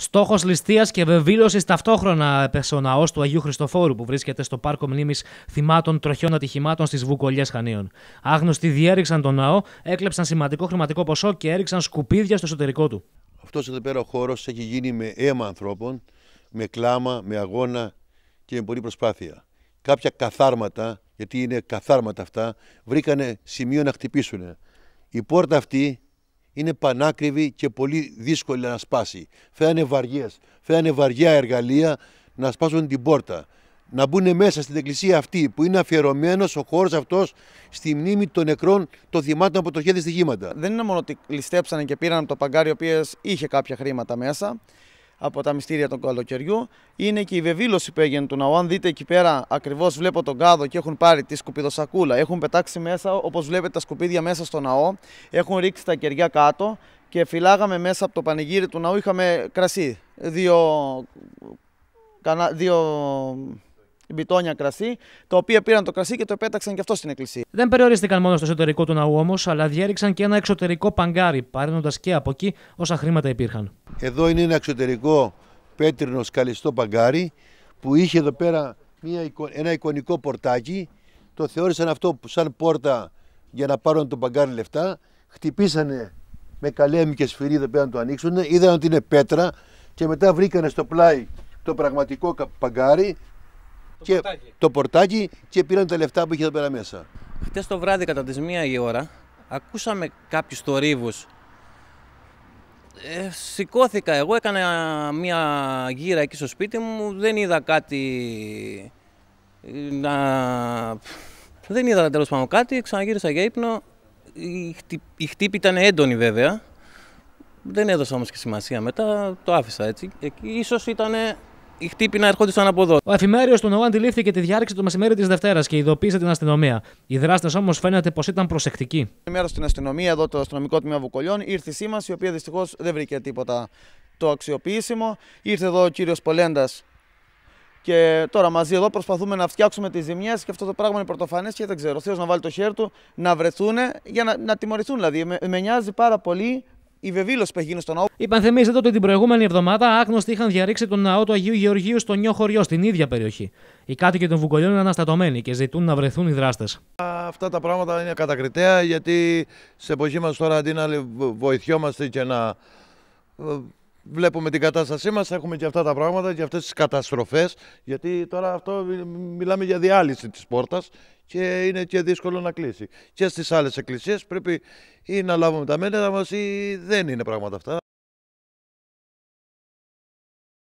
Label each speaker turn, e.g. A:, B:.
A: Στόχος ληστείας και βεβήλωσης ταυτόχρονα έπεσε ο ναό του Αγίου Χριστοφόρου που βρίσκεται στο πάρκο μνήμης θυμάτων τροχιών ατυχημάτων στις Βουκολιές Χανίων. Άγνωστοι διέριξαν τον ναό, έκλεψαν σημαντικό χρηματικό ποσό και έριξαν σκουπίδια στο εσωτερικό του.
B: Αυτός εδώ πέρα ο χώρος έχει γίνει με αίμα ανθρώπων, με κλάμα, με αγώνα και με πολλή προσπάθεια. Κάποια καθάρματα, γιατί είναι καθάρματα αυτά, βρήκανε σημείο να χτυπήσουν. Η πόρτα αυτή είναι πανάκριβη και πολύ δύσκολη να σπάσει. Φέρανε βαριέ, φέρανε βαριά εργαλεία να σπάσουν την πόρτα. Να μπουν μέσα στην
C: εκκλησία αυτή που είναι αφιερωμένος ο χώρος αυτός στη μνήμη των νεκρών των θυμάτων από το χέρι Δεν είναι μόνο ότι ληστέψανε και πήραν το παγκάρι, ο οποίο είχε κάποια χρήματα μέσα από τα μυστήρια των καλοκαιριού. Είναι και η βεβήλωση που έγινε του ναού. Αν δείτε εκεί πέρα, ακριβώς βλέπω τον κάδο και έχουν πάρει τη σκουπιδοσακούλα. Έχουν πετάξει μέσα, όπως βλέπετε, τα σκουπίδια μέσα στο ναό. Έχουν ρίξει τα κεριά κάτω και φυλάγαμε μέσα από το πανηγύρι του ναού. Είχαμε κρασί. Δύο. Δύο την πιτόνια κρασί, τα οποία πήραν το κρασί και το πέταξαν και αυτό στην εκκλησία.
A: Δεν περιορίστηκαν μόνο στο εσωτερικό του ναού όμως, αλλά διέριξαν και ένα εξωτερικό παγκάρι, παρένοντας και από εκεί όσα χρήματα υπήρχαν. Εδώ είναι ένα
B: εξωτερικό πέτρινο σκαλιστό παγκάρι που είχε εδώ πέρα μια, ένα εικονικό πορτάκι. Το θεώρησαν αυτό σαν πόρτα για να πάρουν τον παγκάρι λεφτά. Χτυπήσανε με καλέμι και σφυρί εδώ πέρα να το ανοίξουν. Είδαν ότι είναι πέτρα και μετά βρήκανε στο πλάι το πραγματικό παγκάρι και πορτάκι. το
D: πορτάκι και πήραν τα λεφτά που είχε εδώ πέρα μέσα. Χθε το βράδυ, κατά τις μία η ώρα, ακούσαμε κάποιους θορύβους. Ε, σηκώθηκα εγώ, έκανα μία γύρα εκεί στο σπίτι μου, δεν είδα κάτι ε, να... Δεν είδα τέλος πάνω κάτι, ξαναγύρισα για ύπνο. Η, χτύπη ήταν έντονη βέβαια. Δεν έδωσα όμως και σημασία μετά, το άφησα
A: έτσι. ίσως ήταν οι χτύποι να έρχονται από εδώ. Ο εφημέριος του ΝΟΟ αντιλήφθηκε τη διάρκεια του μεσημέρι της Δευτέρας και ειδοποίησε την αστυνομία. Οι δράστες όμως φαίνεται πως ήταν προσεκτικοί.
C: Μέρο στην αστυνομία, εδώ το αστυνομικό τμήμα Βουκολιών, ήρθε η σήμανση, η οποία δυστυχώς δεν βρήκε τίποτα το αξιοποιήσιμο. Ήρθε εδώ ο κύριος Πολέντας και τώρα μαζί εδώ προσπαθούμε να φτιάξουμε τις ζημιές και αυτό το πράγμα είναι πρωτοφανές και δεν ξέρω. Θεό να βάλει το χέρι του να βρεθούν για να, να τιμωρηθούν. Δηλαδή, με, με νοιάζει πάρα πολύ η βεβήλωση που ναό.
A: Υπενθυμίζεται ότι την προηγούμενη εβδομάδα άγνωστοι είχαν διαρρήξει τον ναό του Αγίου Γεωργίου στο νιό χωριό, στην ίδια περιοχή. Οι κάτοικοι των Βουγκολιών είναι αναστατωμένοι και ζητούν να βρεθούν οι δράστες.
E: Αυτά τα πράγματα είναι κατακριτέα γιατί σε εποχή μας τώρα αντί να βοηθιόμαστε και να ε, βλέπουμε την κατάστασή μας, έχουμε και αυτά τα πράγματα και αυτές τις καταστροφές, γιατί τώρα αυτό μιλάμε για διάλυση της πόρτας και είναι και δύσκολο να κλείσει. Και στις άλλες εκκλησίες πρέπει ή να λάβουμε τα μέτρα μας ή δεν είναι πράγματα αυτά.